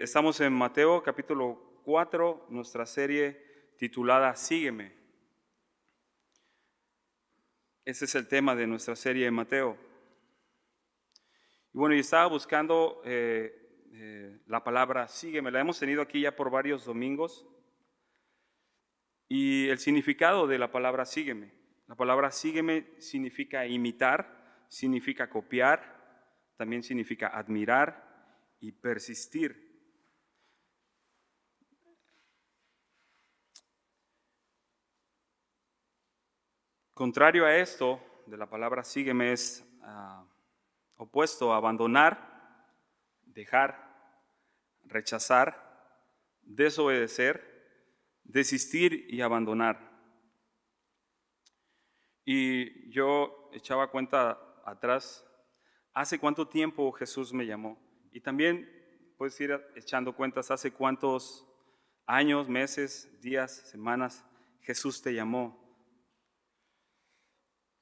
Estamos en Mateo capítulo 4, nuestra serie titulada Sígueme. Ese es el tema de nuestra serie de Mateo. Y bueno, yo estaba buscando eh, eh, la palabra Sígueme. La hemos tenido aquí ya por varios domingos. Y el significado de la palabra Sígueme. La palabra Sígueme significa imitar, significa copiar, también significa admirar y persistir. Contrario a esto, de la palabra sígueme es ah, opuesto a abandonar, dejar, rechazar, desobedecer, desistir y abandonar. Y yo echaba cuenta atrás, hace cuánto tiempo Jesús me llamó. Y también puedes ir echando cuentas, hace cuántos años, meses, días, semanas Jesús te llamó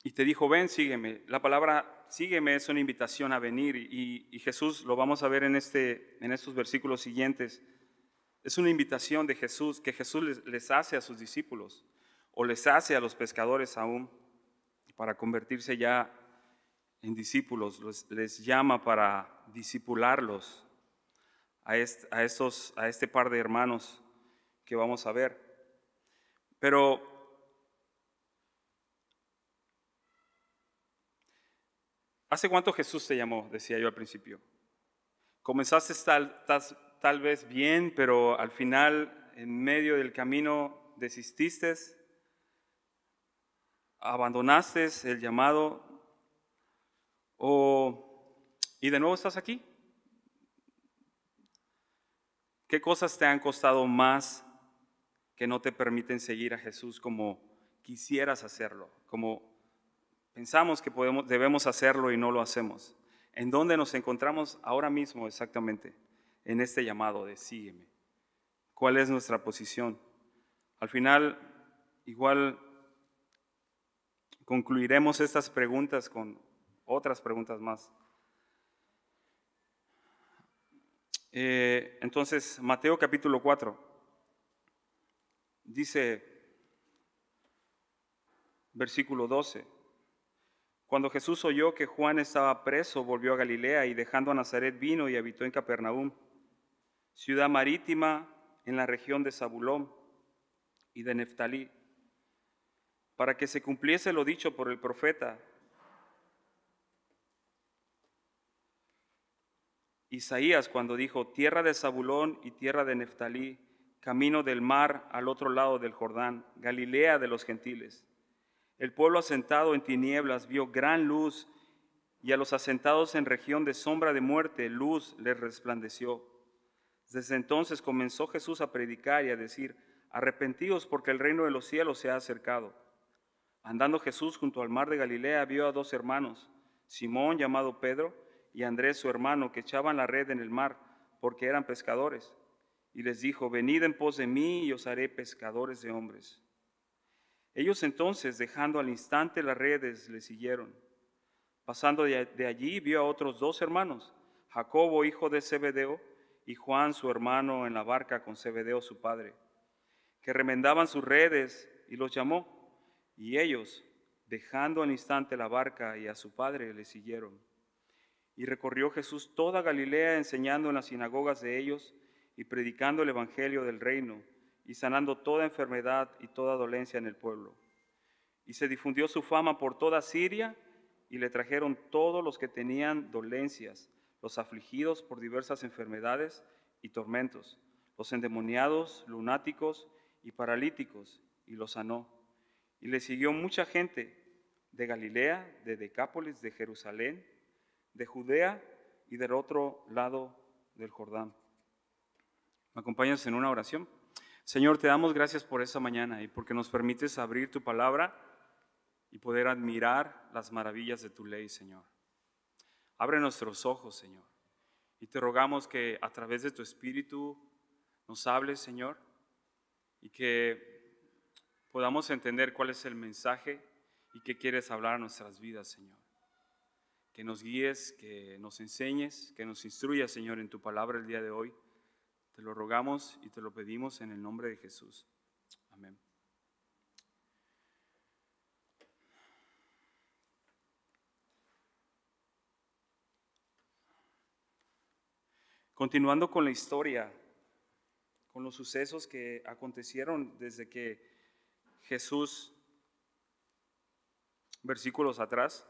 y te dijo, ven, sígueme. La palabra sígueme es una invitación a venir y, Jesús, lo vamos a ver en, este, en estos versículos siguientes, es una invitación de Jesús que Jesús les, hace a sus discípulos o les hace a los pescadores aún para convertirse ya en discípulos, les, llama para discipularlos a, a, estos, a este par de hermanos que vamos a ver. Pero ¿Hace cuánto Jesús te llamó? Decía yo al principio. Comenzaste tal, tal vez bien, pero al final, en medio del camino, desististe, abandonaste el llamado, o, y de nuevo estás aquí. ¿Qué cosas te han costado más que no te permiten seguir a Jesús como quisieras hacerlo, como Pensamos que podemos, debemos hacerlo y no lo hacemos. ¿En dónde nos encontramos ahora mismo exactamente? En este llamado de sígueme. ¿Cuál es nuestra posición? Al final, igual concluiremos estas preguntas con otras preguntas más. Eh, entonces, Mateo capítulo 4 dice, versículo 12. Cuando Jesús oyó que Juan estaba preso, volvió a Galilea y dejando a Nazaret vino y habitó en Capernaum, ciudad marítima en la región de Zabulón y de Neftalí, para que se cumpliese lo dicho por el profeta. Isaías cuando dijo, tierra de Zabulón y tierra de Neftalí, camino del mar al otro lado del Jordán, Galilea de los gentiles. El pueblo asentado en tinieblas vio gran luz y a los asentados en región de sombra de muerte luz les resplandeció. Desde entonces comenzó Jesús a predicar y a decir, arrepentíos porque el reino de los cielos se ha acercado. Andando Jesús junto al mar de Galilea vio a dos hermanos, Simón llamado Pedro y Andrés su hermano, que echaban la red en el mar porque eran pescadores. Y les dijo, venid en pos de mí y os haré pescadores de hombres. Ellos entonces, dejando al instante las redes, le siguieron. Pasando de allí, vio a otros dos hermanos, Jacobo, hijo de Zebedeo, y Juan, su hermano, en la barca con Zebedeo, su padre, que remendaban sus redes, y los llamó. Y ellos, dejando al instante la barca y a su padre, le siguieron. Y recorrió Jesús toda Galilea, enseñando en las sinagogas de ellos y predicando el Evangelio del reino y sanando toda enfermedad y toda dolencia en el pueblo. Y se difundió su fama por toda Siria y le trajeron todos los que tenían dolencias, los afligidos por diversas enfermedades y tormentos, los endemoniados, lunáticos y paralíticos, y los sanó. Y le siguió mucha gente de Galilea, de Decápolis, de Jerusalén, de Judea y del otro lado del Jordán. ¿Me acompañas en una oración? Señor, te damos gracias por esta mañana y porque nos permites abrir tu palabra y poder admirar las maravillas de tu ley, Señor. Abre nuestros ojos, Señor. Y te rogamos que a través de tu Espíritu nos hables, Señor, y que podamos entender cuál es el mensaje y qué quieres hablar a nuestras vidas, Señor. Que nos guíes, que nos enseñes, que nos instruyas, Señor, en tu palabra el día de hoy te lo rogamos y te lo pedimos en el nombre de Jesús. Amén. Continuando con la historia, con los sucesos que acontecieron desde que Jesús, versículos atrás,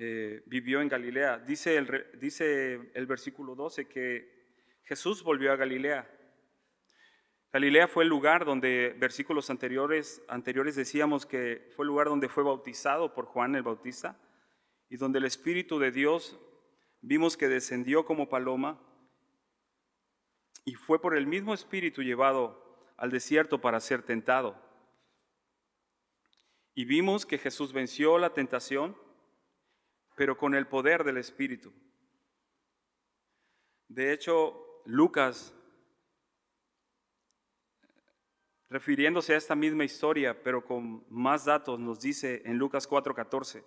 eh, vivió en Galilea. Dice el, dice el versículo 12 que Jesús volvió a Galilea. Galilea fue el lugar donde versículos anteriores, anteriores decíamos que fue el lugar donde fue bautizado por Juan el Bautista y donde el Espíritu de Dios vimos que descendió como paloma y fue por el mismo Espíritu llevado al desierto para ser tentado. Y vimos que Jesús venció la tentación pero con el poder del Espíritu. De hecho, Lucas, refiriéndose a esta misma historia, pero con más datos, nos dice en Lucas 4:14,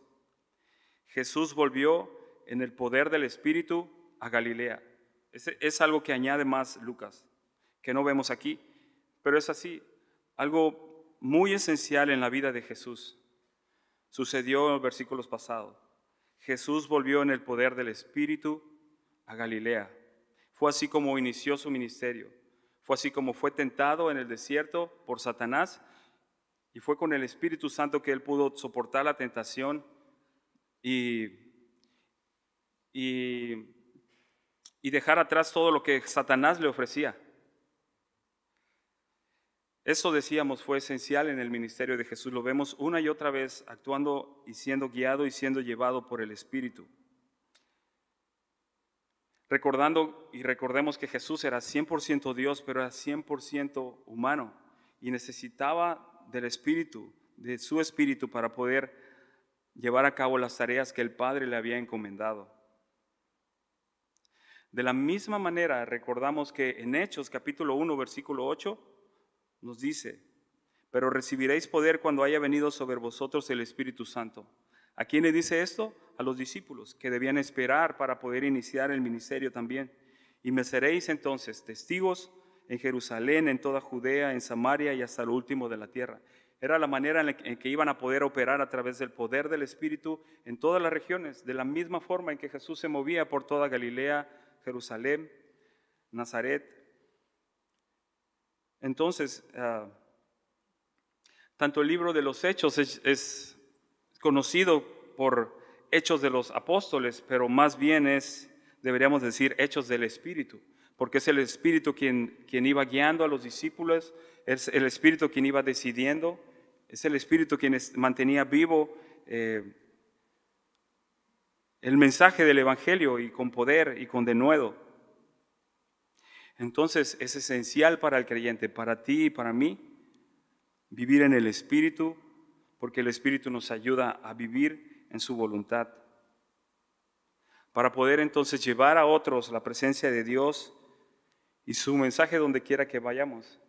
Jesús volvió en el poder del Espíritu a Galilea. Es, algo que añade más Lucas, que no vemos aquí, pero es así, algo muy esencial en la vida de Jesús. Sucedió en los versículos pasados Jesús volvió en el poder del Espíritu a Galilea. Fue así como inició su ministerio. Fue así como fue tentado en el desierto por Satanás y fue con el Espíritu Santo que él pudo soportar la tentación y, y, y dejar atrás todo lo que Satanás le ofrecía. Eso decíamos fue esencial en el ministerio de Jesús. Lo vemos una y otra vez actuando y siendo guiado y siendo llevado por el Espíritu. Recordando y recordemos que Jesús era 100% Dios, pero era 100% humano y necesitaba del Espíritu, de su Espíritu para poder llevar a cabo las tareas que el Padre le había encomendado. De la misma manera recordamos que en Hechos capítulo 1 versículo 8 nos dice, pero recibiréis poder cuando haya venido sobre vosotros el Espíritu Santo. ¿A quién le dice esto? A los discípulos, que debían esperar para poder iniciar el ministerio también. Y me seréis entonces testigos en Jerusalén, en toda Judea, en Samaria y hasta lo último de la tierra. Era la manera en que iban a poder operar a través del poder del Espíritu en todas las regiones, de la misma forma en que Jesús se movía por toda Galilea, Jerusalén, Nazaret, entonces, ah, tanto el libro de los Hechos es, conocido por Hechos de los Apóstoles, pero más bien es, deberíamos decir, Hechos del Espíritu, porque es el Espíritu quien, quien iba guiando a los discípulos, es el Espíritu quien iba decidiendo, es el Espíritu quien mantenía vivo eh, el mensaje del Evangelio y con poder y con denuedo. Entonces es esencial para el creyente, para ti y para mí, vivir en el Espíritu, porque el Espíritu nos ayuda a vivir en su voluntad. Para poder entonces llevar a otros la presencia de Dios y su mensaje donde quiera que vayamos.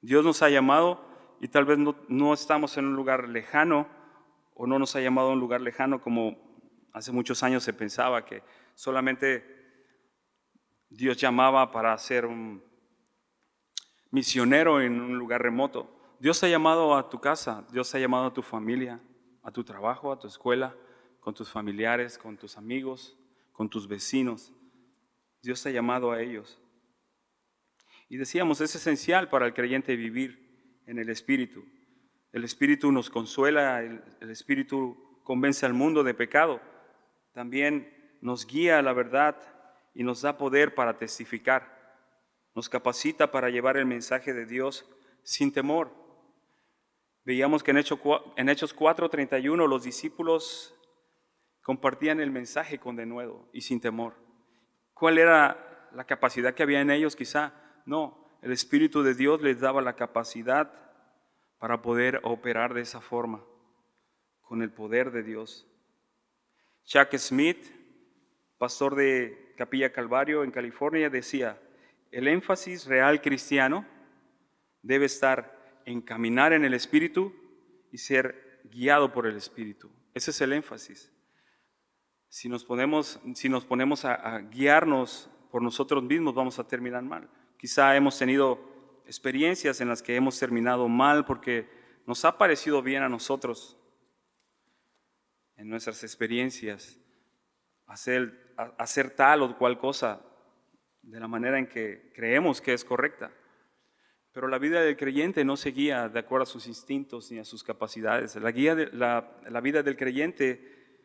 Dios nos ha llamado y tal vez no, estamos en un lugar lejano o no nos ha llamado a un lugar lejano como hace muchos años se pensaba que solamente Dios llamaba para ser un misionero en un lugar remoto. Dios ha llamado a tu casa, Dios ha llamado a tu familia, a tu trabajo, a tu escuela, con tus familiares, con tus amigos, con tus vecinos. Dios ha llamado a ellos. Y decíamos, es esencial para el creyente vivir en el Espíritu. El Espíritu nos consuela, el, el Espíritu convence al mundo de pecado, también nos guía a la verdad y nos da poder para testificar. Nos capacita para llevar el mensaje de Dios sin temor. Veíamos que en Hechos 4:31 los discípulos compartían el mensaje con denuedo y sin temor. ¿Cuál era la capacidad que había en ellos? Quizá no, el Espíritu de Dios les daba la capacidad para poder operar de esa forma, con el poder de Dios. Chuck Smith, pastor de Capilla Calvario en California decía, el énfasis real cristiano debe estar en caminar en el Espíritu y ser guiado por el Espíritu. Ese es el énfasis. Si nos ponemos, si nos ponemos a, a guiarnos por nosotros mismos, vamos a terminar mal. Quizá hemos tenido experiencias en las que hemos terminado mal porque nos ha parecido bien a nosotros en nuestras experiencias hacer, hacer tal o cual cosa de la manera en que creemos que es correcta. Pero la vida del creyente no se guía de acuerdo a sus instintos ni a sus capacidades. La, guía la, la, vida del creyente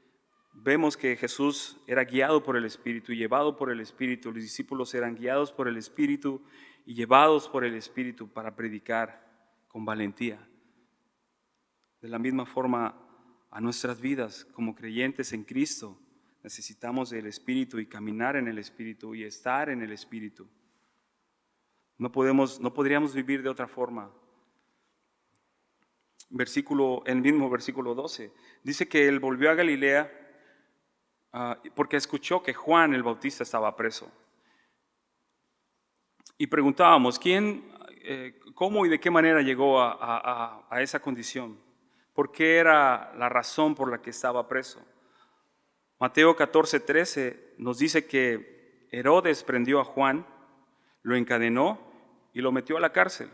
vemos que Jesús era guiado por el Espíritu y llevado por el Espíritu. Los discípulos eran guiados por el Espíritu y llevados por el Espíritu para predicar con valentía. De la misma forma a nuestras vidas como creyentes en Cristo Necesitamos el Espíritu y caminar en el Espíritu y estar en el Espíritu. No, podemos, no podríamos vivir de otra forma. Versículo, el mismo versículo 12, dice que él volvió a Galilea ah, porque escuchó que Juan el Bautista estaba preso. Y preguntábamos, ¿quién, eh, cómo y de qué manera llegó a, a esa condición? ¿Por qué era la razón por la que estaba preso? Mateo 14, 13 nos dice que Herodes prendió a Juan, lo encadenó y lo metió a la cárcel.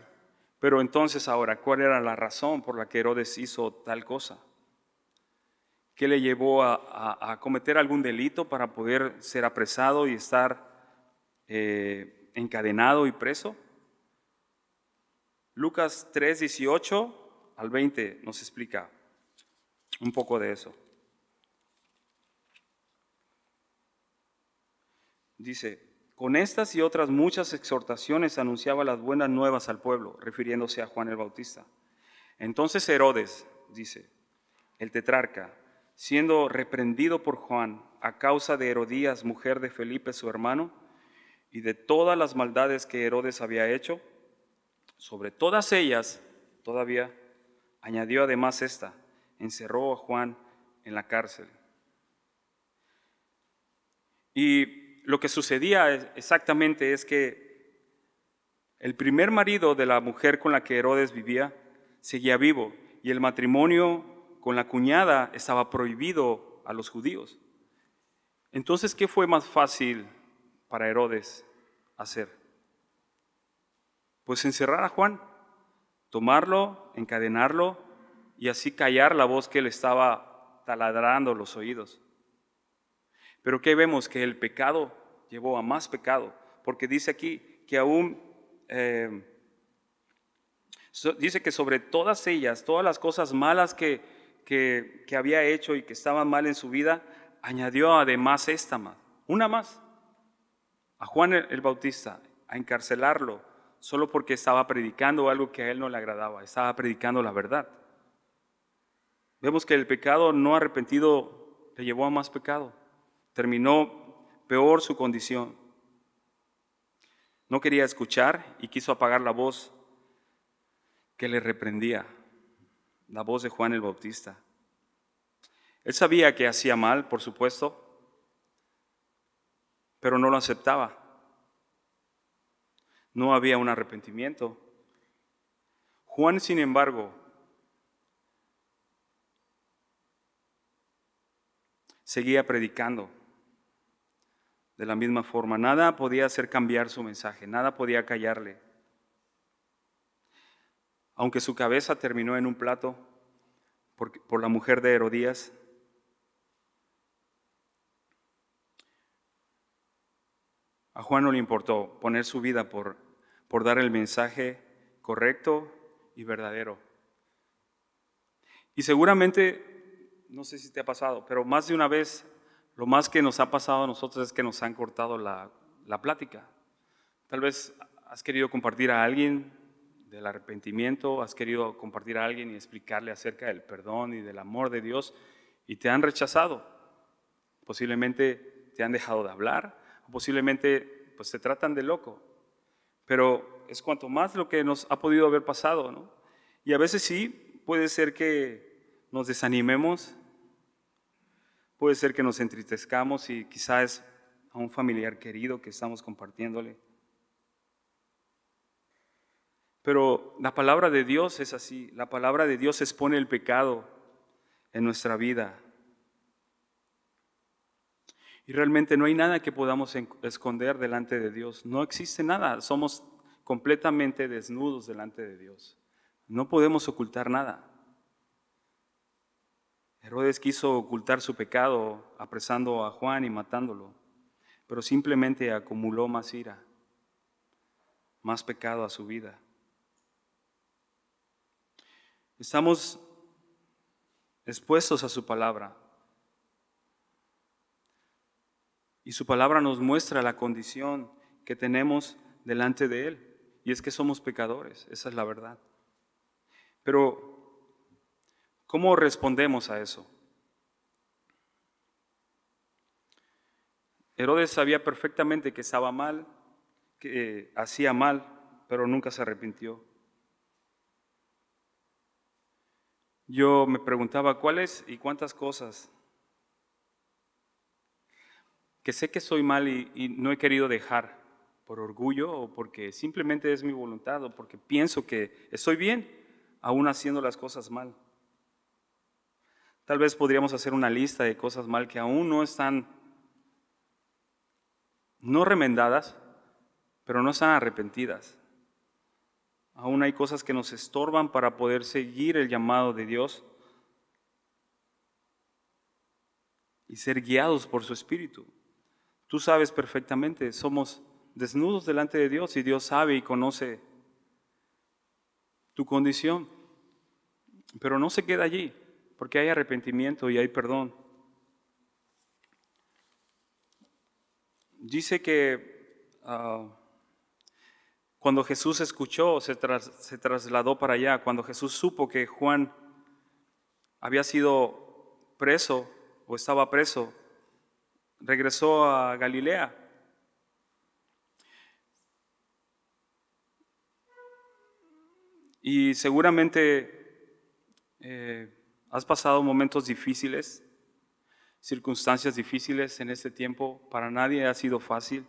Pero entonces ahora, ¿cuál era la razón por la que Herodes hizo tal cosa? ¿Qué le llevó a, cometer algún delito para poder ser apresado y estar eh, encadenado y preso? Lucas 3, 18 al 20 nos explica un poco de eso. Dice, con estas y otras muchas exhortaciones anunciaba las buenas nuevas al pueblo, refiriéndose a Juan el Bautista. Entonces Herodes, dice, el tetrarca, siendo reprendido por Juan a causa de Herodías, mujer de Felipe su hermano, y de todas las maldades que Herodes había hecho, sobre todas ellas todavía añadió además esta, encerró a Juan en la cárcel. Y lo que sucedía exactamente es que el primer marido de la mujer con la que Herodes vivía seguía vivo y el matrimonio con la cuñada estaba prohibido a los judíos. Entonces, ¿qué fue más fácil para Herodes hacer? Pues encerrar a Juan, tomarlo, encadenarlo y así callar la voz que le estaba taladrando los oídos. Pero ¿qué vemos? Que el pecado llevó a más pecado, porque dice aquí que aún, em, dice que sobre todas ellas, todas las cosas malas que, que, que había hecho y que estaban mal en su vida, añadió además esta más, una más, a Juan el Bautista, a encarcelarlo, solo porque estaba predicando algo que a él no le agradaba, estaba predicando la verdad. Vemos que el pecado no arrepentido le llevó a más pecado. Terminó peor su condición. No quería escuchar y quiso apagar la voz que le reprendía, la voz de Juan el Bautista. Él sabía que hacía mal, por supuesto, pero no lo aceptaba. No había un arrepentimiento. Juan, sin embargo, seguía predicando de la misma forma. Nada podía hacer cambiar su mensaje, nada podía callarle. Aunque su cabeza terminó en un plato por, la mujer de Herodías, a Juan no le importó poner su vida por, por dar el mensaje correcto y verdadero. Y seguramente, no sé si te ha pasado, pero más de una vez lo más que nos ha pasado a nosotros es que nos han cortado la, plática. Tal vez has querido compartir a alguien del arrepentimiento, has querido compartir a alguien y explicarle acerca del perdón y del amor de Dios y te han rechazado. Posiblemente te han dejado de hablar, posiblemente pues te tratan de loco. Pero es cuanto más lo que nos ha podido haber pasado, Y a veces sí, puede ser que nos desanimemos, Puede ser que nos entristezcamos y quizás a un familiar querido que estamos compartiéndole. Pero la palabra de Dios es así. La palabra de Dios expone el pecado en nuestra vida. Y realmente no hay nada que podamos esconder delante de Dios. No existe nada. Somos completamente desnudos delante de Dios. No podemos ocultar nada. Herodes quiso ocultar su pecado apresando a Juan y matándolo, pero simplemente acumuló más ira, más pecado a su vida. Estamos expuestos a su palabra. Y su palabra nos muestra la condición que tenemos delante de Él. Y es que somos pecadores, esa es la verdad. Pero ¿Cómo respondemos a eso? Herodes sabía perfectamente que estaba mal, que eh, hacía mal, pero nunca se arrepintió. Yo me preguntaba cuáles y cuántas cosas que sé que soy mal y, y, no he querido dejar por orgullo o porque simplemente es mi voluntad o porque pienso que estoy bien aún haciendo las cosas mal. Tal vez podríamos hacer una lista de cosas mal que aún no están, no remendadas, pero no están arrepentidas. Aún hay cosas que nos estorban para poder seguir el llamado de Dios y ser guiados por su Espíritu. Tú sabes perfectamente, somos desnudos delante de Dios y Dios sabe y conoce tu condición, pero no se queda allí porque hay arrepentimiento y hay perdón. Dice que ah, cuando Jesús escuchó, se, trasladó para allá, cuando Jesús supo que Juan había sido preso o estaba preso, regresó a Galilea. Y seguramente eh, ¿Has pasado momentos difíciles, circunstancias difíciles en este tiempo? Para nadie ha sido fácil.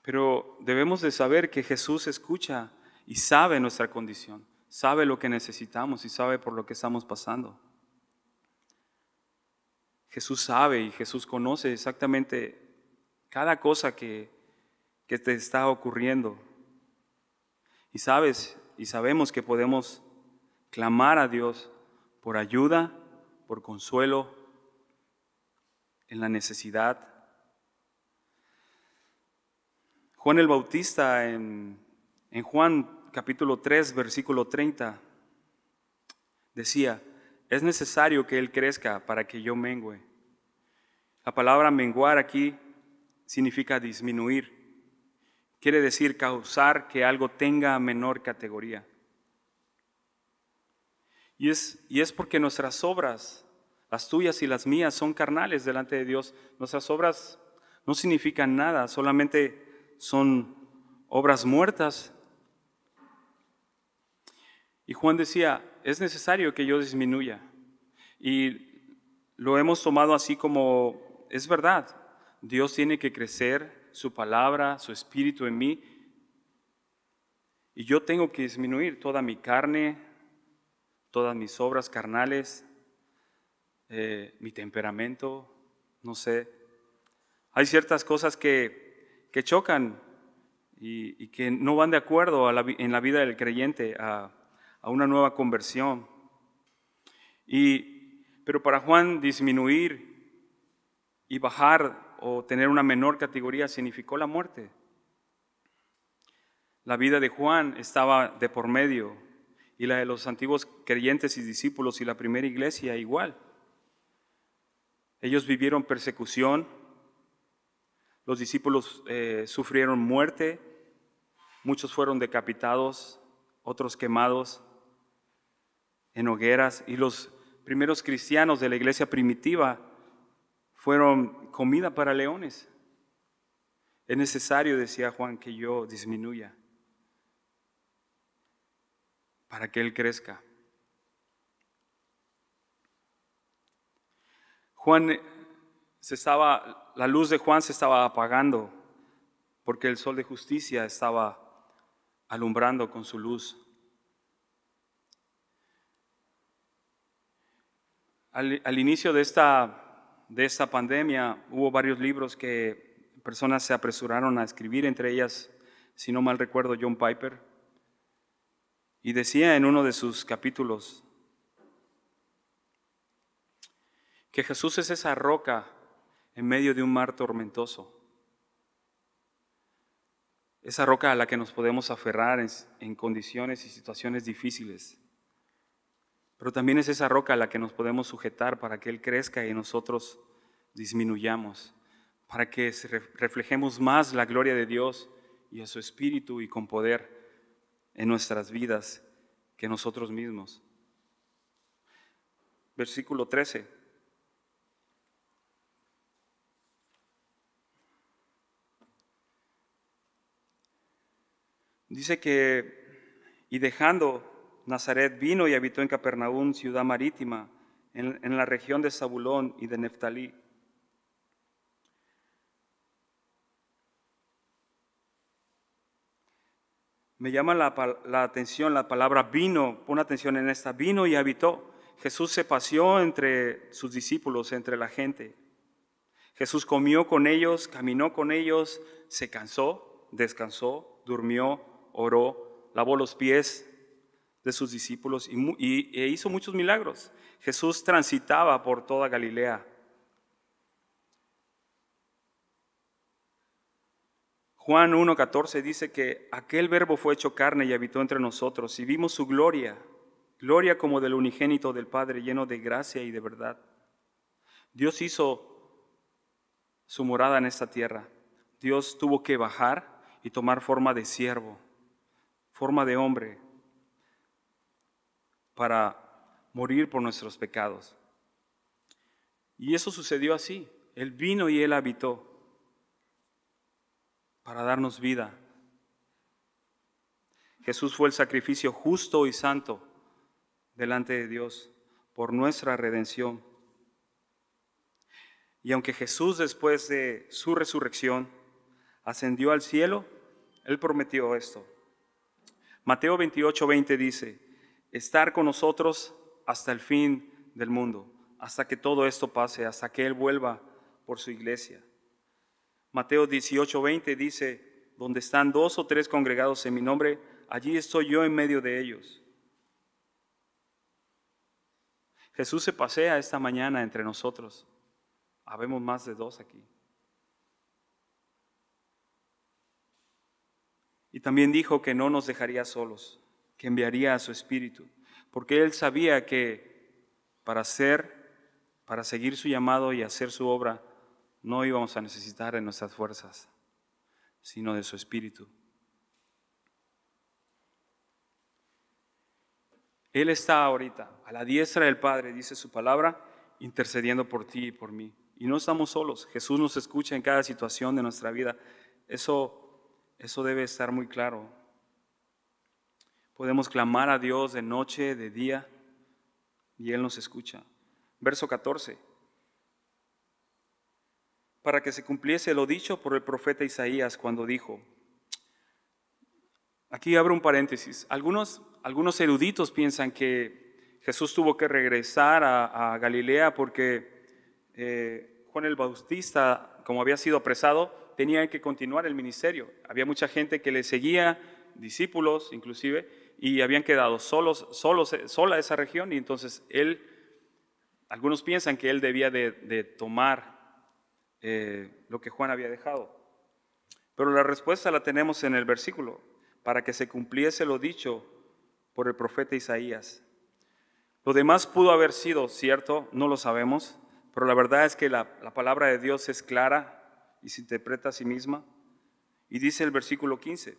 Pero debemos de saber que Jesús escucha y sabe nuestra condición, sabe lo que necesitamos y sabe por lo que estamos pasando. Jesús sabe y Jesús conoce exactamente cada cosa que, te está ocurriendo. Y sabes y sabemos que podemos clamar a Dios por ayuda, por consuelo en la necesidad. Juan el Bautista en, en Juan capítulo 3, versículo 30, decía, es necesario que Él crezca para que yo mengüe. La palabra menguar aquí significa disminuir. Quiere decir causar que algo tenga menor categoría. Y es, y es porque nuestras obras, las tuyas y las mías, son carnales delante de Dios. Nuestras obras no significan nada, solamente son obras muertas. Y Juan decía, es necesario que yo disminuya. Y lo hemos tomado así como, es verdad, Dios tiene que crecer, su palabra, su espíritu en mí. Y yo tengo que disminuir toda mi carne, todas mis obras carnales, eh, mi temperamento, no sé. Hay ciertas cosas que, que chocan y, que no van de acuerdo en la vida del creyente a, a una nueva conversión. Y, pero para Juan disminuir y bajar o tener una menor categoría significó la muerte. La vida de Juan estaba de por medio y la de los antiguos creyentes y discípulos y la primera iglesia igual. Ellos vivieron persecución, los discípulos eh, sufrieron muerte, muchos fueron decapitados, otros quemados en hogueras y los primeros cristianos de la iglesia primitiva fueron comida para leones. Es necesario, decía Juan, que yo disminuya para que Él crezca. Juan eh, se estaba, la luz de Juan se estaba apagando porque el sol de justicia estaba alumbrando con su luz. Al, inicio de esta, de esta pandemia hubo varios libros que personas se apresuraron a escribir, entre ellas, si no mal recuerdo, John Piper y decía en uno de sus capítulos que Jesús es esa roca en medio de un mar tormentoso, esa roca a la que nos podemos aferrar en, condiciones y situaciones difíciles, pero también es esa roca a la que nos podemos sujetar para que Él crezca y nosotros disminuyamos, para que reflejemos más la gloria de Dios y a su Espíritu y con poder en nuestras vidas que nosotros mismos. Versículo 13. Dice que, y dejando Nazaret, vino y habitó en Capernaum, ciudad marítima, en, en la región de Zabulón y de Neftalí Me llama la, atención la palabra vino, pon atención en esta, vino y habitó. Jesús se paseó entre sus discípulos, entre la gente. Jesús comió con ellos, caminó con ellos, se cansó, descansó, durmió, oró, lavó los pies de sus discípulos y, e hizo muchos milagros. Jesús transitaba por toda Galilea, Juan 1.14 dice que aquel verbo fue hecho carne y habitó entre nosotros y vimos su gloria, gloria como del unigénito del Padre, lleno de gracia y de verdad. Dios hizo su morada en esta tierra. Dios tuvo que bajar y tomar forma de siervo, forma de hombre, para morir por nuestros pecados. Y eso sucedió así. Él vino y él habitó para darnos vida. Jesús fue el sacrificio justo y santo delante de Dios por nuestra redención. Y aunque Jesús después de su resurrección ascendió al cielo, Él prometió esto. Mateo 28, 20 dice, estar con nosotros hasta el fin del mundo, hasta que todo esto pase, hasta que Él vuelva por su iglesia. Mateo 18.20 dice, donde están dos o tres congregados en mi nombre, allí estoy yo en medio de ellos. Jesús se pasea esta mañana entre nosotros. Habemos más de dos aquí. Y también dijo que no nos dejaría solos, que enviaría a su Espíritu, porque él sabía que para hacer, para seguir su llamado y hacer su obra, no íbamos a necesitar de nuestras fuerzas, sino de su espíritu. Él está ahorita a la diestra del Padre, dice su palabra, intercediendo por ti y por mí. Y no estamos solos. Jesús nos escucha en cada situación de nuestra vida. Eso, eso debe estar muy claro. Podemos clamar a Dios de noche, de día, y Él nos escucha. Verso 14 para que se cumpliese lo dicho por el profeta Isaías cuando dijo, aquí abro un paréntesis, algunos, algunos eruditos piensan que Jesús tuvo que regresar a, Galilea porque eh, Juan el Bautista, como había sido apresado, tenía que continuar el ministerio. Había mucha gente que le seguía, discípulos inclusive, y habían quedado solos, solos, sola esa región y entonces él, algunos piensan que él debía de tomar eh, lo que Juan había dejado. Pero la respuesta la tenemos en el versículo, para que se cumpliese lo dicho por el profeta Isaías. Lo demás pudo haber sido cierto, no lo sabemos, pero la verdad es que la, palabra de Dios es clara y se interpreta a sí misma. Y dice el versículo 15.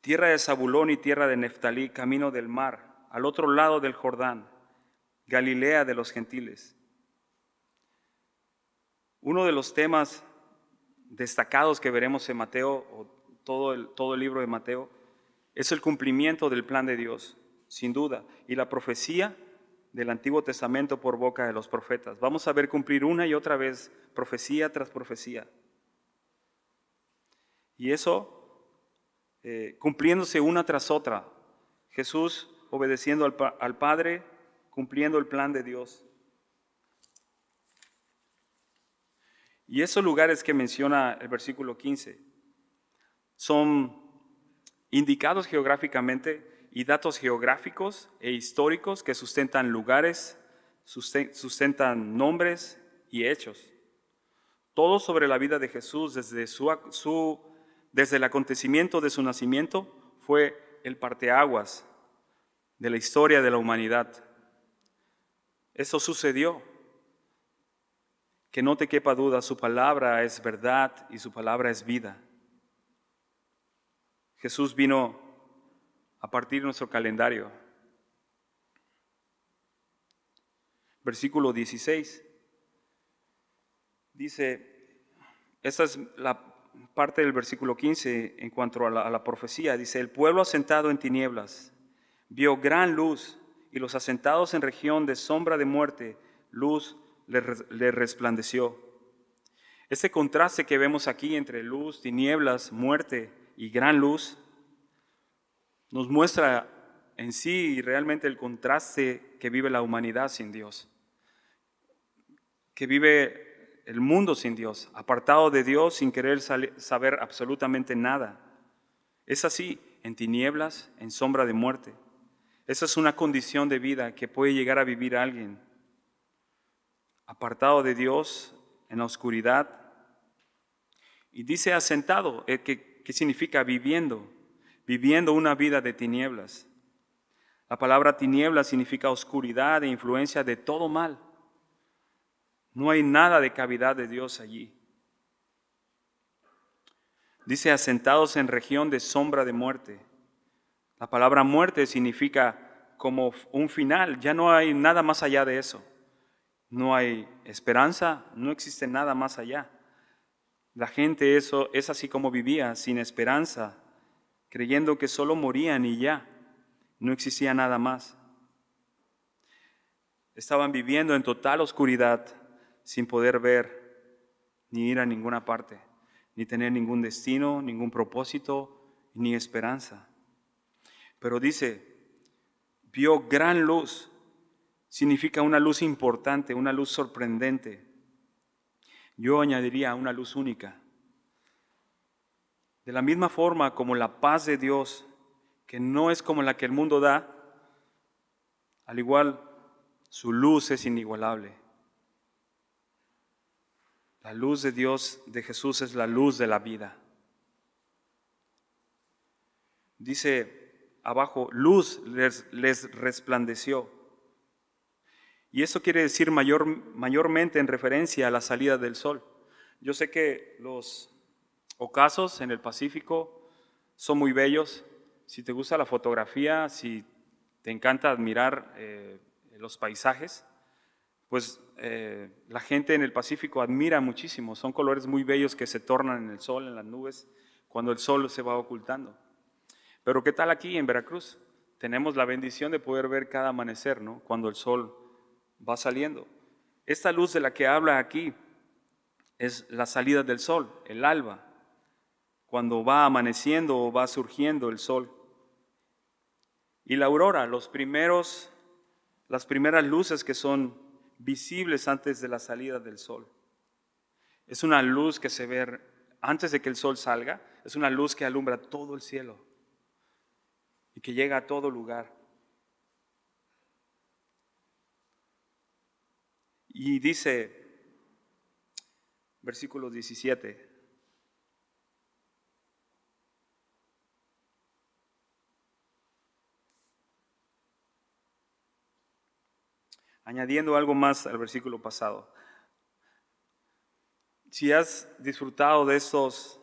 Tierra de Zabulón y tierra de Neftalí, camino del mar, al otro lado del Jordán Galilea de los gentiles. Uno de los temas destacados que veremos en Mateo, o todo el, todo el libro de Mateo, es el cumplimiento del plan de Dios, sin duda, y la profecía del Antiguo Testamento por boca de los profetas. Vamos a ver cumplir una y otra vez profecía tras profecía. Y eso eh, cumpliéndose una tras otra. Jesús obedeciendo al, al Padre, cumpliendo el plan de Dios. Y esos lugares que menciona el versículo 15 son indicados geográficamente y datos geográficos e históricos que sustentan lugares, sustentan nombres y hechos. Todo sobre la vida de Jesús desde, su, desde el acontecimiento de su nacimiento fue el parteaguas de la historia de la humanidad. Eso sucedió. Que no te quepa duda, su palabra es verdad y su palabra es vida. Jesús vino a partir de nuestro calendario. Versículo 16 dice, esta es la parte del versículo 15 en cuanto a la, a la profecía, dice, el pueblo asentado en tinieblas vio gran luz y los asentados en región de sombra de muerte, luz le, resplandeció. Este contraste que vemos aquí entre luz, tinieblas, muerte y gran luz, nos muestra en sí realmente el contraste que vive la humanidad sin Dios, que vive el mundo sin Dios, apartado de Dios sin querer saber absolutamente nada. Es así, en tinieblas, en sombra de muerte. Esa es una condición de vida que puede llegar a vivir alguien. Apartado de Dios, en la oscuridad. Y dice asentado, eh, ¿qué significa viviendo, viviendo una vida de tinieblas. La palabra tinieblas significa oscuridad e influencia de todo mal. No hay nada de cavidad de Dios allí. Dice asentados en región de sombra de muerte. La palabra muerte significa como un final, ya no hay nada más allá de eso. No hay esperanza, no existe nada más allá. La gente eso es así como vivía, sin esperanza, creyendo que solo morían y ya. No existía nada más. Estaban viviendo en total oscuridad, sin poder ver ni ir a ninguna parte, ni tener ningún destino, ningún propósito, ni esperanza. Pero dice, vio gran luz. Significa una luz importante, una luz sorprendente. Yo añadiría una luz única. De la misma forma como la paz de Dios, que no es como la que el mundo da, al igual su luz es inigualable. La luz de Dios, de Jesús, es la luz de la vida. Dice abajo, luz les, resplandeció. Y eso quiere decir mayormente en referencia a la salida del sol. Yo sé que los ocasos en el Pacífico son muy bellos. Si te gusta la fotografía, si te encanta admirar eh, los paisajes, pues eh, la gente en el Pacífico admira muchísimo. Son colores muy bellos que se tornan en el sol, en las nubes, cuando el sol se va ocultando. Pero ¿qué tal aquí en Veracruz? Tenemos la bendición de poder ver cada amanecer, ¿no? Cuando el sol va saliendo. Esta luz de la que habla aquí es la salida del sol, el alba, cuando va amaneciendo o va surgiendo el sol. Y la aurora, los primeros, las primeras luces que son visibles antes de la salida del sol. Es una luz que se ve antes de que el sol salga, es una luz que alumbra todo el cielo y que llega a todo lugar. Y dice, versículo 17, añadiendo algo más al versículo pasado. Si has disfrutado de estos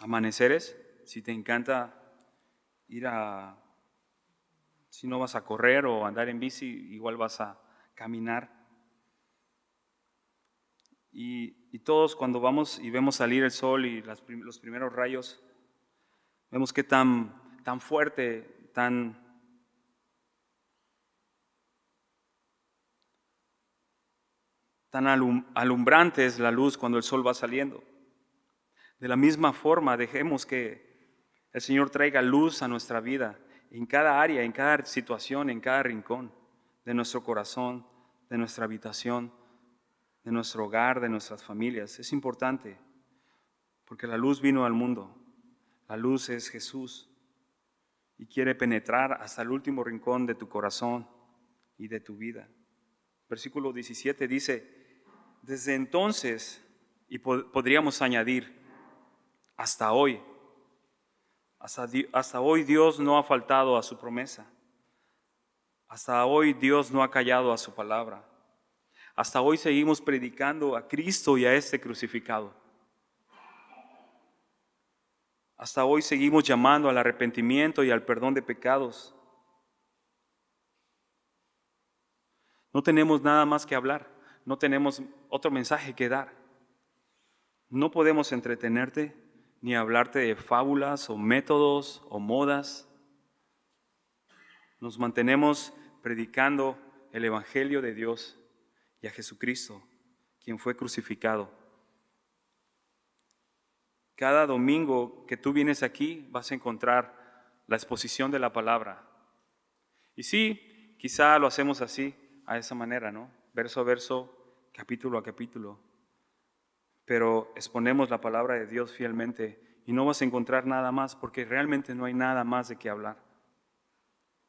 amaneceres, si te encanta a, si no vas a correr o andar en bici, igual vas a caminar. Y, todos cuando vamos y vemos salir el sol y los primeros rayos, vemos qué tan, tan fuerte, tan tan alumbrante es la luz cuando el sol va saliendo. De la misma forma, dejemos que el Señor traiga luz a nuestra vida, en cada área, en cada situación, en cada rincón de nuestro corazón, de nuestra habitación, de nuestro hogar, de nuestras familias. Es importante, porque la luz vino al mundo. La luz es Jesús y quiere penetrar hasta el último rincón de tu corazón y de tu vida. Versículo 17 dice, desde entonces, y podríamos añadir, hasta hoy, hasta, hoy Dios no ha faltado a su promesa. Hasta hoy Dios no ha callado a su palabra. Hasta hoy seguimos predicando a Cristo y a este crucificado. Hasta hoy seguimos llamando al arrepentimiento y al perdón de pecados. No tenemos nada más que hablar, no tenemos otro mensaje que dar. No podemos entretenerte, ni hablarte de fábulas o métodos o modas. Nos mantenemos predicando el Evangelio de Dios y a Jesucristo, quien fue crucificado. Cada domingo que tú vienes aquí vas a encontrar la exposición de la palabra. Y sí, quizá lo hacemos así, a esa manera, ¿no? Verso a verso, capítulo a capítulo pero exponemos la palabra de Dios fielmente y no vas a encontrar nada más porque realmente no hay nada más de qué hablar,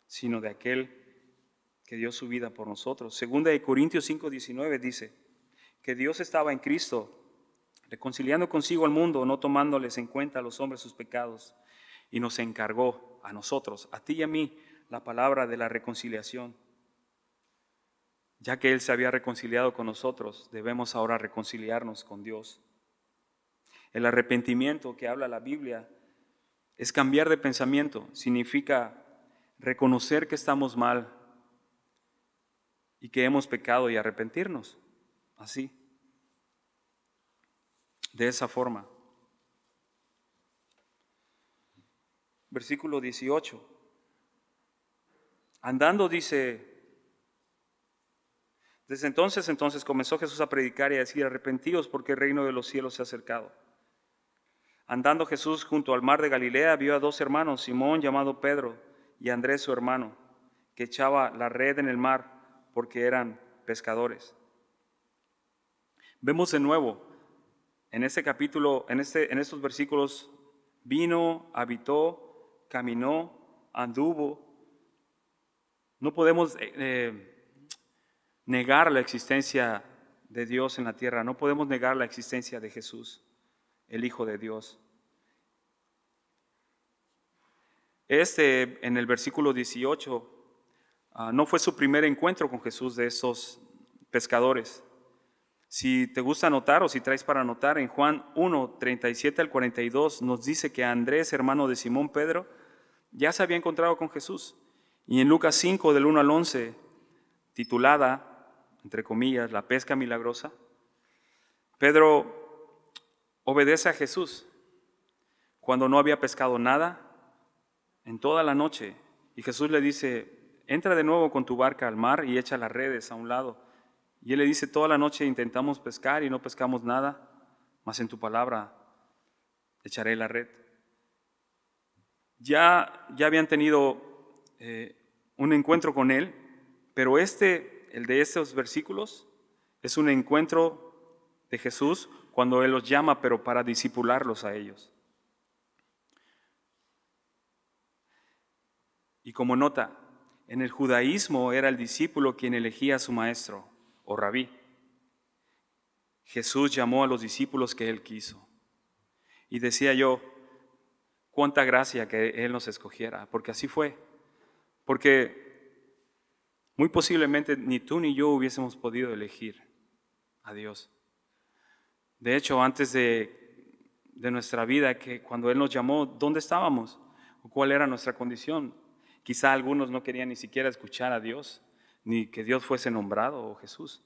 sino de aquel que dio su vida por nosotros. Segunda de Corintios 5:19 dice que Dios estaba en Cristo reconciliando consigo al mundo, no tomándoles en cuenta a los hombres sus pecados, y nos encargó a nosotros, a ti y a mí, la palabra de la reconciliación. Ya que Él se había reconciliado con nosotros, debemos ahora reconciliarnos con Dios. El arrepentimiento que habla la Biblia es cambiar de pensamiento, significa reconocer que estamos mal y que hemos pecado y arrepentirnos. Así. De esa forma. Versículo 18. Andando dice desde entonces, entonces comenzó Jesús a predicar y a decir, arrepentidos porque el reino de los cielos se ha acercado. Andando Jesús junto al mar de Galilea, vio a dos hermanos, Simón llamado Pedro y Andrés su hermano, que echaba la red en el mar porque eran pescadores. Vemos de nuevo en este capítulo, en, este, en estos versículos, vino, habitó, caminó, anduvo. No podemos... Eh, eh, negar la existencia de Dios en la tierra, no podemos negar la existencia de Jesús, el Hijo de Dios. Este, en el versículo 18, ah, no fue su primer encuentro con Jesús de esos pescadores. Si te gusta anotar o si traes para anotar, en Juan 1, 37 al 42 nos dice que Andrés, hermano de Simón Pedro, ya se había encontrado con Jesús. Y en Lucas 5, del 1 al 11, titulada entre comillas, la pesca milagrosa, Pedro obedece a Jesús cuando no había pescado nada en toda la noche. Y Jesús le dice, entra de nuevo con tu barca al mar y echa las redes a un lado. Y él le dice, toda la noche intentamos pescar y no pescamos nada, mas en tu palabra echaré la red. Ya, ya habían tenido eh, un encuentro con él, pero este el de estos versículos es un encuentro de Jesús cuando Él los llama, pero para disipularlos a ellos. Y como nota, en el judaísmo era el discípulo quien elegía a su maestro o rabí. Jesús llamó a los discípulos que Él quiso. Y decía yo, cuánta gracia que Él nos escogiera, porque así fue. Porque muy posiblemente ni tú ni yo hubiésemos podido elegir a Dios. De hecho, antes de, nuestra vida, que cuando Él nos llamó, ¿dónde estábamos? ¿Cuál era nuestra condición? Quizá algunos no querían ni siquiera escuchar a Dios, ni que Dios fuese nombrado o Jesús.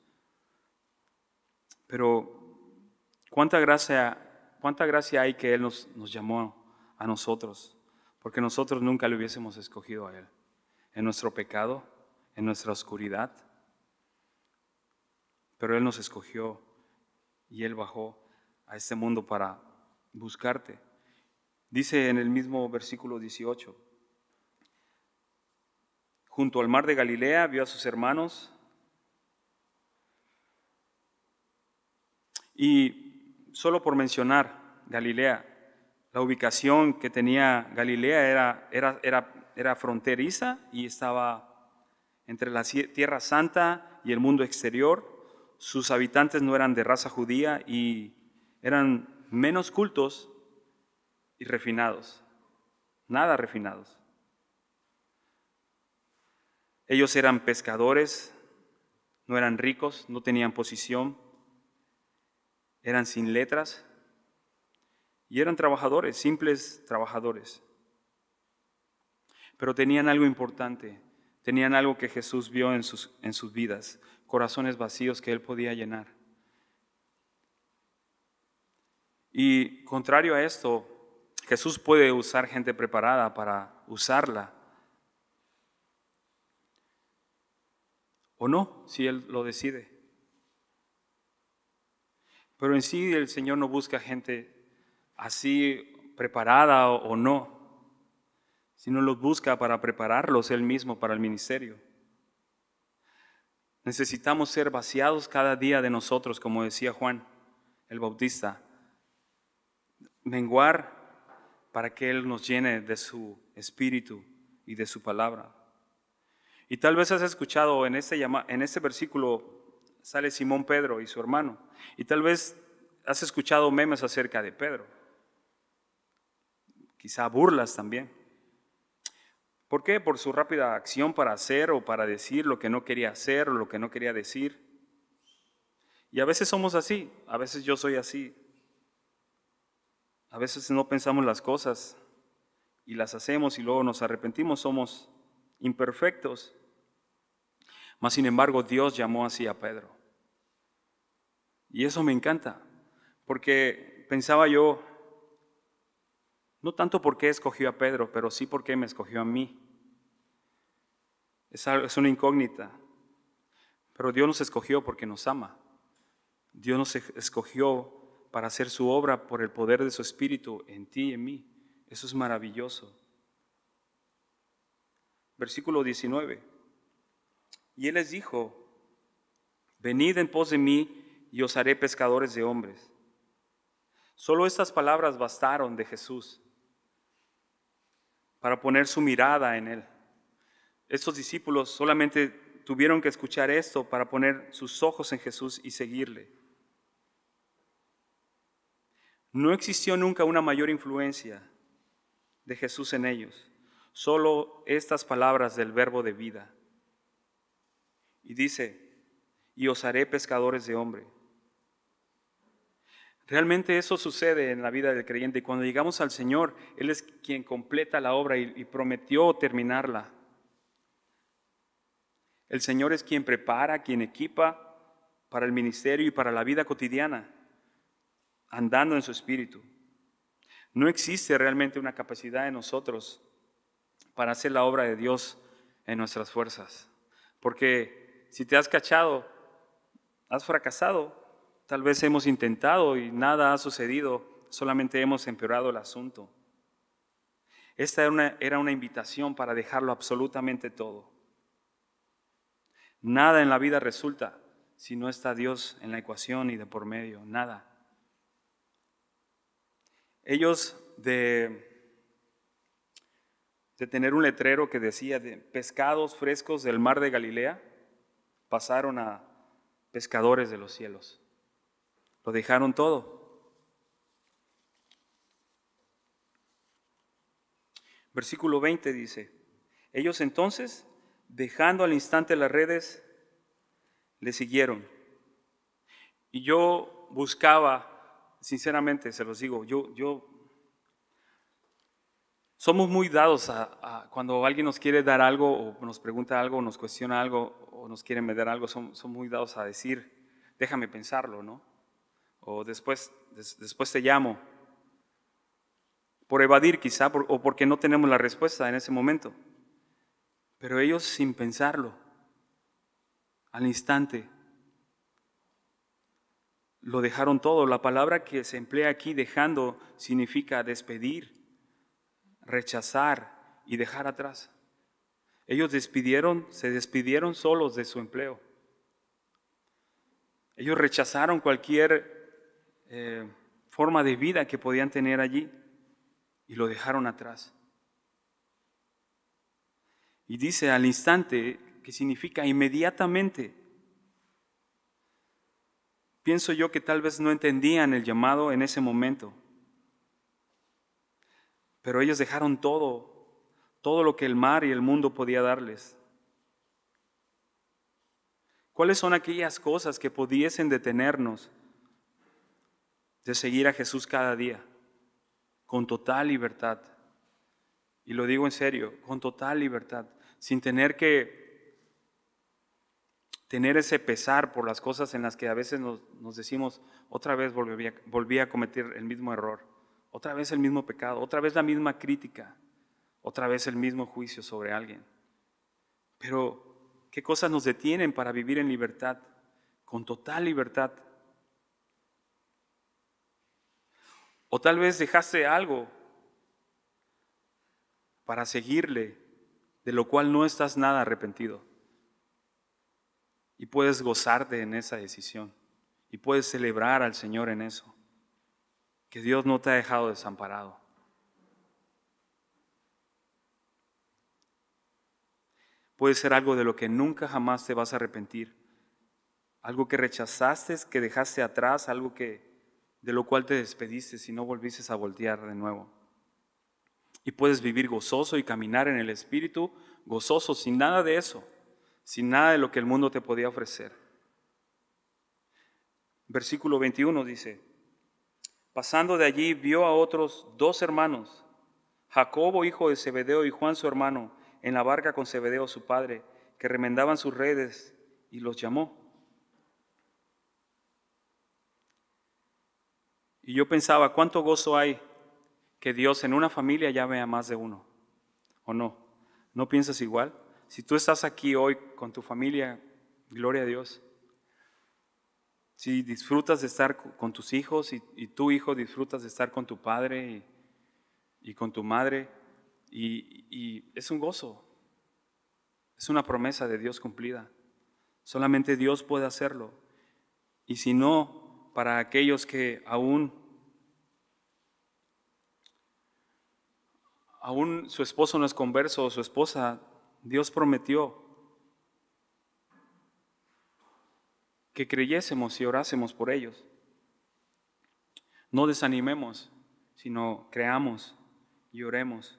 Pero cuánta gracia, cuánta gracia hay que Él nos, nos llamó a nosotros, porque nosotros nunca le hubiésemos escogido a Él. En nuestro pecado, en nuestra oscuridad, pero Él nos escogió y Él bajó a este mundo para buscarte. Dice en el mismo versículo 18, junto al mar de Galilea vio a sus hermanos y solo por mencionar Galilea, la ubicación que tenía Galilea era, era, era, era fronteriza y estaba entre la Tierra Santa y el mundo exterior. Sus habitantes no eran de raza judía y eran menos cultos y refinados, nada refinados. Ellos eran pescadores, no eran ricos, no tenían posición, eran sin letras y eran trabajadores, simples trabajadores. Pero tenían algo importante, Tenían algo que Jesús vio en sus, en sus vidas, corazones vacíos que él podía llenar. Y contrario a esto, Jesús puede usar gente preparada para usarla. O no, si Él lo decide. Pero en sí el Señor no busca gente así preparada o no sino los busca para prepararlos Él mismo para el ministerio. Necesitamos ser vaciados cada día de nosotros, como decía Juan el Bautista, menguar para que Él nos llene de su espíritu y de su palabra. Y tal vez has escuchado en este, en este versículo sale Simón Pedro y su hermano, y tal vez has escuchado memes acerca de Pedro, quizá burlas también. ¿Por qué? Por su rápida acción para hacer o para decir lo que no quería hacer o lo que no quería decir. Y a veces somos así, a veces yo soy así. A veces no pensamos las cosas y las hacemos y luego nos arrepentimos, somos imperfectos. Mas sin embargo Dios llamó así a Pedro. Y eso me encanta, porque pensaba yo, no tanto porque escogió a Pedro, pero sí porque me escogió a mí. Es, una incógnita. Pero Dios nos escogió porque nos ama. Dios nos escogió para hacer su obra por el poder de su Espíritu en ti y en mí. Eso es maravilloso. Versículo 19. Y él les dijo, venid en pos de mí y os haré pescadores de hombres. Solo estas palabras bastaron de Jesús para poner su mirada en Él. Estos discípulos solamente tuvieron que escuchar esto para poner sus ojos en Jesús y seguirle. No existió nunca una mayor influencia de Jesús en ellos, solo estas palabras del verbo de vida. Y dice, y os haré pescadores de hombre. Realmente eso sucede en la vida del creyente y cuando llegamos al Señor, Él es quien completa la obra y, prometió terminarla. El Señor es quien prepara, quien equipa para el ministerio y para la vida cotidiana, andando en su espíritu. No existe realmente una capacidad en nosotros para hacer la obra de Dios en nuestras fuerzas. Porque si te has cachado, has fracasado, Tal vez hemos intentado y nada ha sucedido, solamente hemos empeorado el asunto. Esta era una, era una invitación para dejarlo absolutamente todo. Nada en la vida resulta si no está Dios en la ecuación y de por medio, nada. Ellos de, de tener un letrero que decía de pescados frescos del mar de Galilea, pasaron a pescadores de los cielos. Lo dejaron todo. Versículo 20 dice, ellos entonces, dejando al instante las redes, le siguieron. Y yo buscaba, sinceramente, se los digo, yo, yo somos muy dados a, cuando alguien nos quiere dar algo o nos pregunta algo o nos cuestiona algo o nos quiere meter algo, somos muy dados a decir, déjame pensarlo, ¿no? o después, después te llamo, por evadir quizá, o porque no tenemos la respuesta en ese momento. Pero ellos sin pensarlo, al instante, lo dejaron todo. La palabra que se emplea aquí, dejando, significa despedir, rechazar y dejar atrás. Ellos despidieron, se despidieron solos de su empleo. Ellos rechazaron cualquier eh, forma de vida que podían tener allí y lo dejaron atrás. Y dice al instante, que significa inmediatamente. Pienso yo que tal vez no entendían el llamado en ese momento, pero ellos dejaron todo, todo lo que el mar y el mundo podía darles. ¿Cuáles son aquellas cosas que pudiesen detenernos? de seguir a Jesús cada día, con total libertad. Y lo digo en serio, con total libertad, sin tener que tener ese pesar por las cosas en las que a veces nos, decimos, otra vez volví a cometer el mismo error, otra vez el mismo pecado, otra vez la misma crítica, otra vez el mismo juicio sobre alguien. Pero, ¿qué cosas nos detienen para vivir en libertad? Con total libertad O tal vez dejaste algo para seguirle, de lo cual no estás nada arrepentido. Y puedes gozarte en esa decisión. Y puedes celebrar al Señor en eso. Que Dios no te ha dejado desamparado. Puede ser algo de lo que nunca jamás te vas a arrepentir. Algo que rechazaste, que dejaste atrás, algo que de lo cual te despediste si no volviste a voltear de nuevo. Y puedes vivir gozoso y caminar en el Espíritu gozoso, sin nada de eso, sin nada de lo que el mundo te podía ofrecer. Versículo 21 dice, pasando de allí vio a otros dos hermanos, Jacobo hijo de Zebedeo y Juan su hermano, en la barca con Zebedeo su padre, que remendaban sus redes, y los llamó. Y yo pensaba, ¿cuánto gozo hay que Dios en una familia ya a más de uno? ¿O no? ¿No piensas igual? Si tú estás aquí hoy con tu familia, gloria a Dios. Si disfrutas de estar con tus hijos y, tu hijo disfrutas de estar con tu padre y, con tu madre, y, y es un gozo, es una promesa de Dios cumplida. Solamente Dios puede hacerlo. Y si no, para aquellos que aún aún su esposo no es converso o su esposa, Dios prometió que creyésemos y orásemos por ellos. No desanimemos, sino creamos y oremos.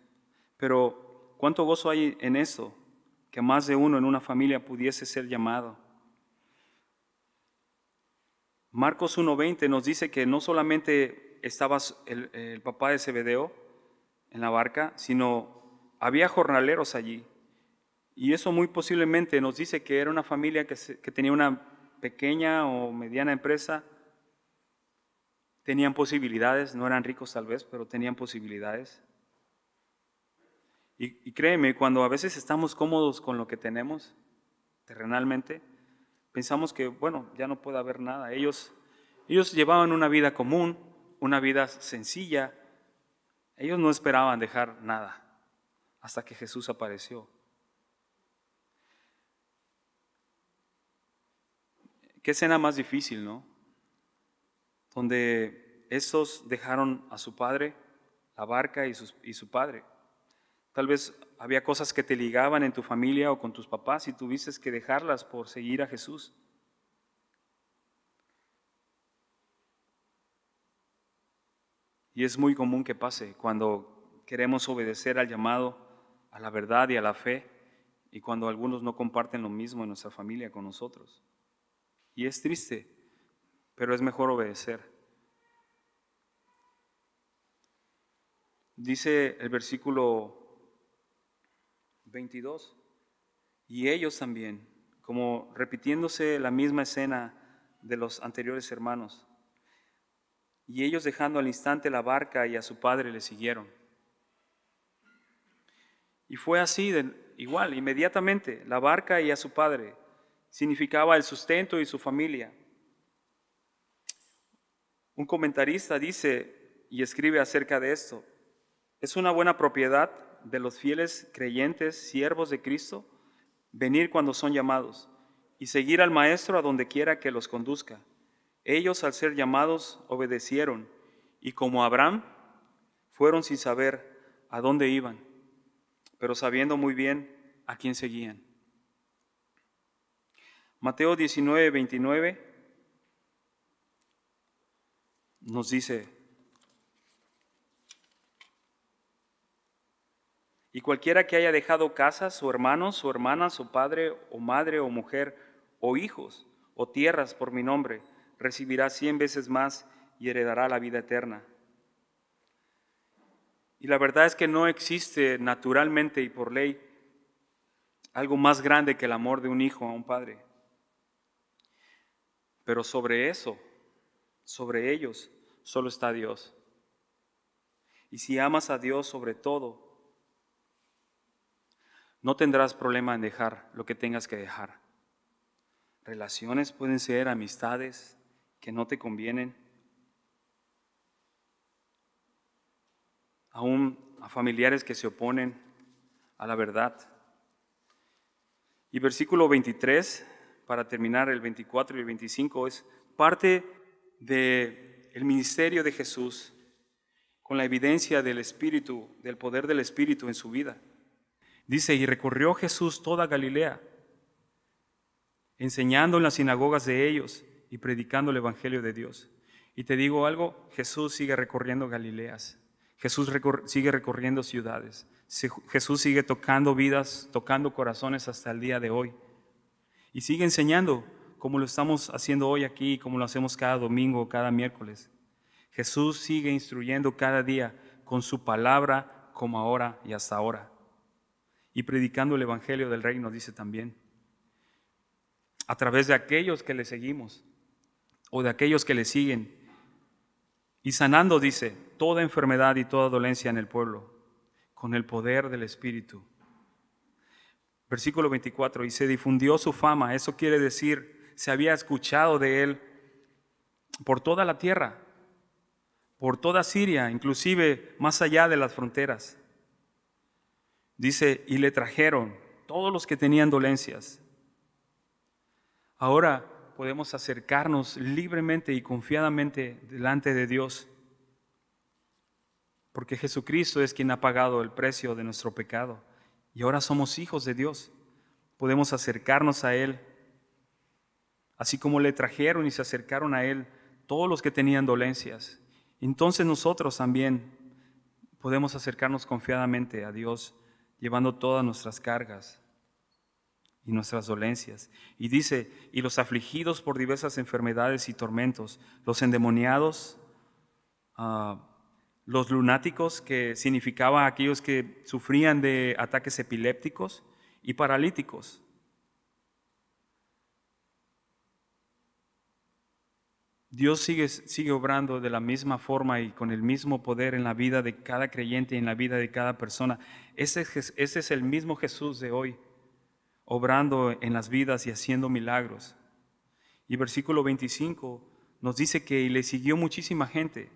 Pero cuánto gozo hay en eso, que más de uno en una familia pudiese ser llamado. Marcos 1.20 nos dice que no solamente estaba el, papá de Zebedeo, en la barca, sino había jornaleros allí. Y eso muy posiblemente nos dice que era una familia que, tenía una pequeña o mediana empresa, tenían posibilidades, no eran ricos tal vez, pero tenían posibilidades. Y, y, créeme, cuando a veces estamos cómodos con lo que tenemos terrenalmente, pensamos que, bueno, ya no puede haber nada. Ellos, ellos llevaban una vida común, una vida sencilla, ellos no esperaban dejar nada hasta que Jesús apareció. Qué escena más difícil, ¿no? Donde esos dejaron a su padre, la barca y su, padre. Tal vez había cosas que te ligaban en tu familia o con tus papás y tuviste que dejarlas por seguir a Jesús. Y es muy común que pase cuando queremos obedecer al llamado a la verdad y a la fe y cuando algunos no comparten lo mismo en nuestra familia con nosotros. Y es triste, pero es mejor obedecer. Dice el versículo 22, y ellos también, como repitiéndose la misma escena de los anteriores hermanos, y ellos dejando al instante la barca y a su padre le siguieron. Y fue así, de, igual, inmediatamente, la barca y a su padre. Significaba el sustento y su familia. Un comentarista dice y escribe acerca de esto, es una buena propiedad de los fieles creyentes, siervos de Cristo, venir cuando son llamados y seguir al Maestro a donde quiera que los conduzca. Ellos al ser llamados obedecieron y como Abraham fueron sin saber a dónde iban, pero sabiendo muy bien a quién seguían. Mateo 19, 29 nos dice, y cualquiera que haya dejado casa o hermanos o hermanas o padre o madre o mujer o hijos o tierras por mi nombre, recibirá cien veces más y heredará la vida eterna. Y la verdad es que no existe naturalmente y por ley algo más grande que el amor de un hijo a un padre. Pero sobre eso, sobre ellos, solo está Dios. Y si amas a Dios sobre todo, no tendrás problema en dejar lo que tengas que dejar. Relaciones pueden ser amistades, que no te convienen, aún a familiares que se oponen a la verdad. Y versículo 23, para terminar el 24 y el 25, es parte del el ministerio de Jesús con la evidencia del Espíritu, del poder del Espíritu en su vida. Dice, y recorrió Jesús toda Galilea, enseñando en las sinagogas de ellos y predicando el Evangelio de Dios. Y te digo algo, Jesús sigue recorriendo Galileas, Jesús sigue recorriendo ciudades, Jesús sigue tocando vidas, tocando corazones hasta el día de hoy. Y sigue enseñando como lo estamos haciendo hoy aquí, como lo hacemos cada domingo, cada miércoles. Jesús sigue instruyendo cada día con su palabra como ahora y hasta ahora. Y predicando el Evangelio del Reino, dice también, a través de aquellos que le seguimos o de aquellos que le siguen. Y sanando, dice, toda enfermedad y toda dolencia en el pueblo, con el poder del Espíritu. Versículo 24, y se difundió su fama, eso quiere decir, se había escuchado de él por toda la tierra, por toda Siria, inclusive más allá de las fronteras. Dice, y le trajeron todos los que tenían dolencias. Ahora, podemos acercarnos libremente y confiadamente delante de Dios, porque Jesucristo es quien ha pagado el precio de nuestro pecado y ahora somos hijos de Dios. Podemos acercarnos a Él, así como le trajeron y se acercaron a Él todos los que tenían dolencias. Entonces nosotros también podemos acercarnos confiadamente a Dios, llevando todas nuestras cargas y nuestras dolencias. Y dice, y los afligidos por diversas enfermedades y tormentos, los endemoniados, ah, los lunáticos, que significaba aquellos que sufrían de ataques epilépticos y paralíticos. Dios sigue, sigue obrando de la misma forma y con el mismo poder en la vida de cada creyente y en la vida de cada persona. Ese, ese es el mismo Jesús de hoy obrando en las vidas y haciendo milagros. Y versículo 25 nos dice que le siguió muchísima gente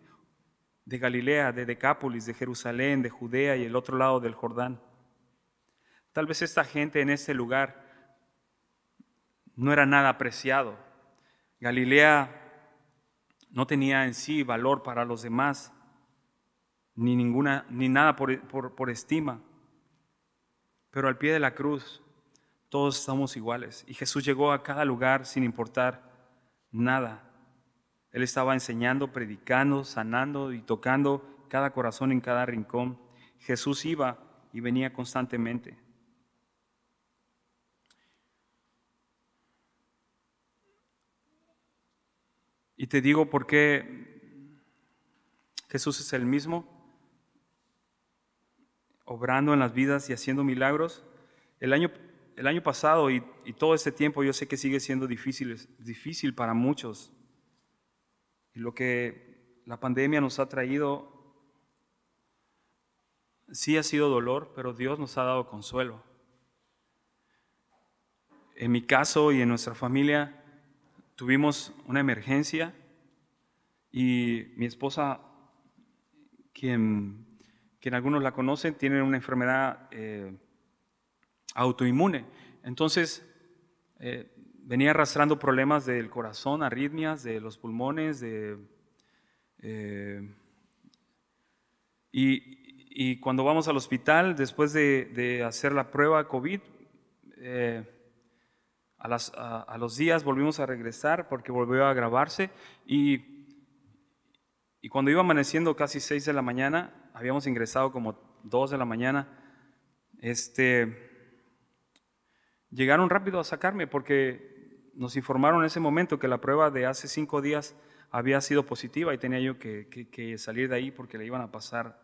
de Galilea, de Decápolis, de Jerusalén, de Judea y el otro lado del Jordán. Tal vez esta gente en este lugar no era nada apreciado. Galilea no tenía en sí valor para los demás, ni, ninguna, ni nada por estima. Pero al pie de la cruz todos estamos iguales. Y Jesús llegó a cada lugar sin importar nada. Él estaba enseñando, predicando, sanando y tocando cada corazón en cada rincón. Jesús iba y venía constantemente. Y te digo por qué Jesús es el mismo, obrando en las vidas y haciendo milagros. El año el año pasado y, todo este tiempo yo sé que sigue siendo difícil, difícil para muchos. Y lo que la pandemia nos ha traído sí ha sido dolor, pero Dios nos ha dado consuelo. En mi caso y en nuestra familia tuvimos una emergencia y mi esposa, quien, algunos la conocen, tiene una enfermedad... Eh, autoinmune. Entonces, eh, venía arrastrando problemas del corazón, arritmias, de los pulmones, de... Eh, y, cuando vamos al hospital, después de, hacer la prueba COVID, eh, a, los días volvimos a regresar porque volvió a agravarse y, y cuando iba amaneciendo casi 6 de la mañana, habíamos ingresado como 2 de la mañana, este Llegaron rápido a sacarme porque nos informaron en ese momento que la prueba de hace cinco días había sido positiva y tenía yo que, salir de ahí porque le iban a pasar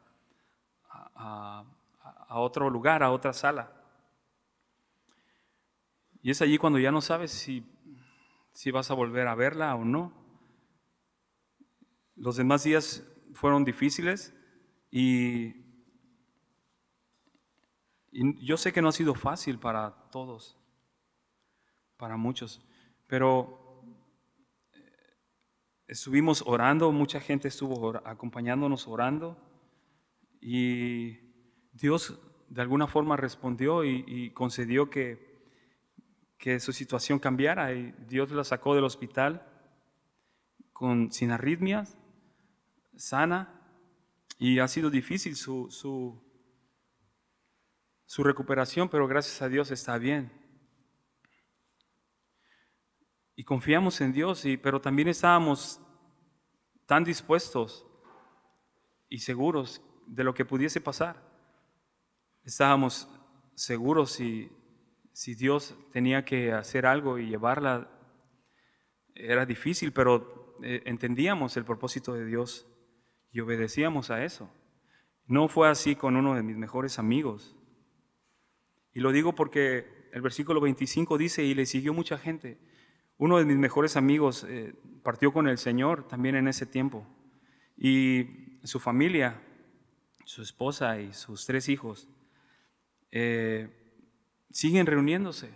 a, otro lugar, a otra sala. Y es allí cuando ya no sabes si, vas a volver a verla o no. Los demás días fueron difíciles y, yo sé que no ha sido fácil para todos para muchos. Pero eh, estuvimos orando, mucha gente estuvo acompañándonos orando y Dios de alguna forma respondió y, concedió que, que, su situación cambiara y Dios la sacó del hospital con, sin arritmias, sana y ha sido difícil su, su, su recuperación, pero gracias a Dios está bien y confiamos en Dios, y, pero también estábamos tan dispuestos y seguros de lo que pudiese pasar. Estábamos seguros si, si Dios tenía que hacer algo y llevarla. Era difícil, pero eh, entendíamos el propósito de Dios y obedecíamos a eso. No fue así con uno de mis mejores amigos. Y lo digo porque el versículo 25 dice, y le siguió mucha gente. Uno de mis mejores amigos eh, partió con el Señor también en ese tiempo. Y su familia, su esposa y sus tres hijos, eh, siguen reuniéndose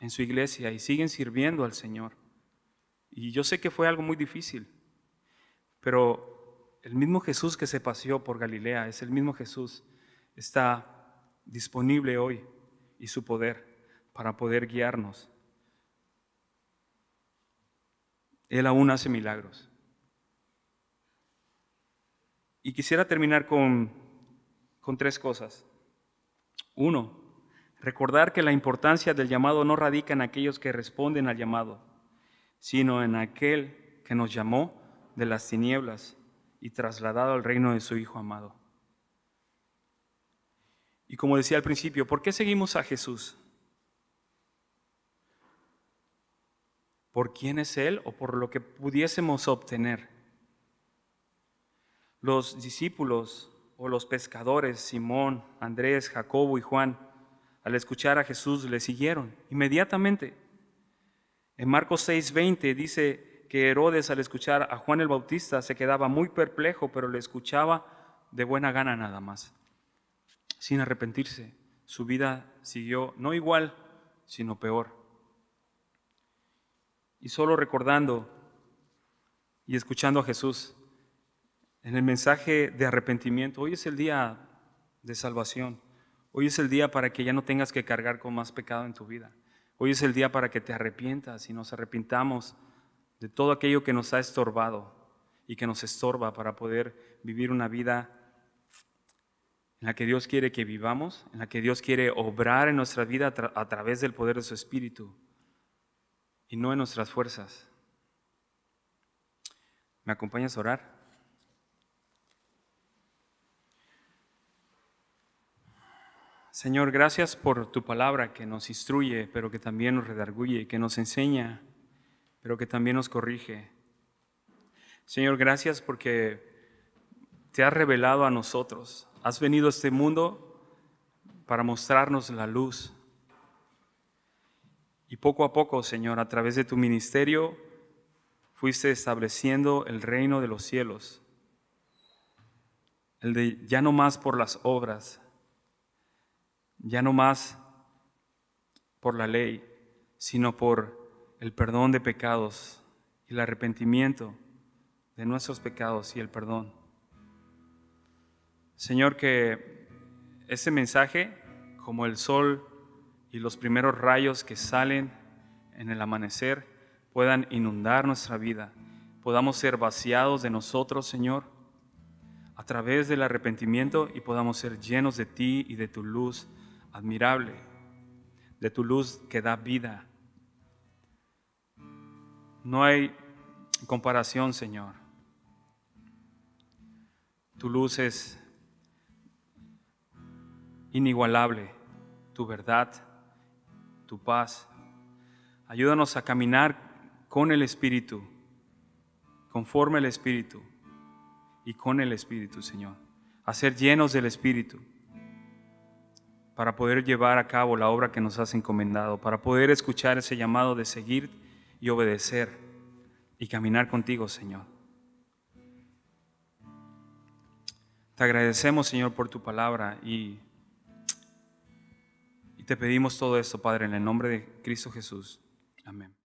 en su iglesia y siguen sirviendo al Señor. Y yo sé que fue algo muy difícil, pero el mismo Jesús que se paseó por Galilea, es el mismo Jesús, está disponible hoy y su poder para poder guiarnos Él aún hace milagros. Y quisiera terminar con, con tres cosas. Uno, recordar que la importancia del llamado no radica en aquellos que responden al llamado, sino en aquel que nos llamó de las tinieblas y trasladado al reino de su Hijo amado. Y como decía al principio, ¿por qué seguimos a Jesús? por quién es Él o por lo que pudiésemos obtener. Los discípulos o los pescadores, Simón, Andrés, Jacobo y Juan, al escuchar a Jesús le siguieron inmediatamente. En Marcos 6:20 dice que Herodes al escuchar a Juan el Bautista se quedaba muy perplejo, pero le escuchaba de buena gana nada más, sin arrepentirse. Su vida siguió no igual, sino peor y solo recordando y escuchando a Jesús en el mensaje de arrepentimiento. Hoy es el día de salvación. Hoy es el día para que ya no tengas que cargar con más pecado en tu vida. Hoy es el día para que te arrepientas y nos arrepintamos de todo aquello que nos ha estorbado y que nos estorba para poder vivir una vida en la que Dios quiere que vivamos, en la que Dios quiere obrar en nuestra vida a, través del poder de su Espíritu y no en nuestras fuerzas. ¿Me acompañas a orar? Señor, gracias por tu palabra que nos instruye, pero que también nos redarguye, que nos enseña, pero que también nos corrige. Señor, gracias porque te has revelado a nosotros. Has venido a este mundo para mostrarnos la luz, y poco a poco, Señor, a través de tu ministerio, fuiste estableciendo el reino de los cielos. El de ya no más por las obras, ya no más por la ley, sino por el perdón de pecados y el arrepentimiento de nuestros pecados y el perdón. Señor, que ese mensaje, como el sol y los primeros rayos que salen en el amanecer puedan inundar nuestra vida, podamos ser vaciados de nosotros, Señor, a través del arrepentimiento y podamos ser llenos de ti y de tu luz admirable, de tu luz que da vida. No hay comparación, Señor. Tu luz es inigualable, tu verdad tu paz. Ayúdanos a caminar con el Espíritu, conforme al Espíritu y con el Espíritu, Señor. A ser llenos del Espíritu para poder llevar a cabo la obra que nos has encomendado, para poder escuchar ese llamado de seguir y obedecer y caminar contigo, Señor. Te agradecemos, Señor, por tu palabra y te pedimos todo esto, Padre, en el nombre de Cristo Jesús. Amén.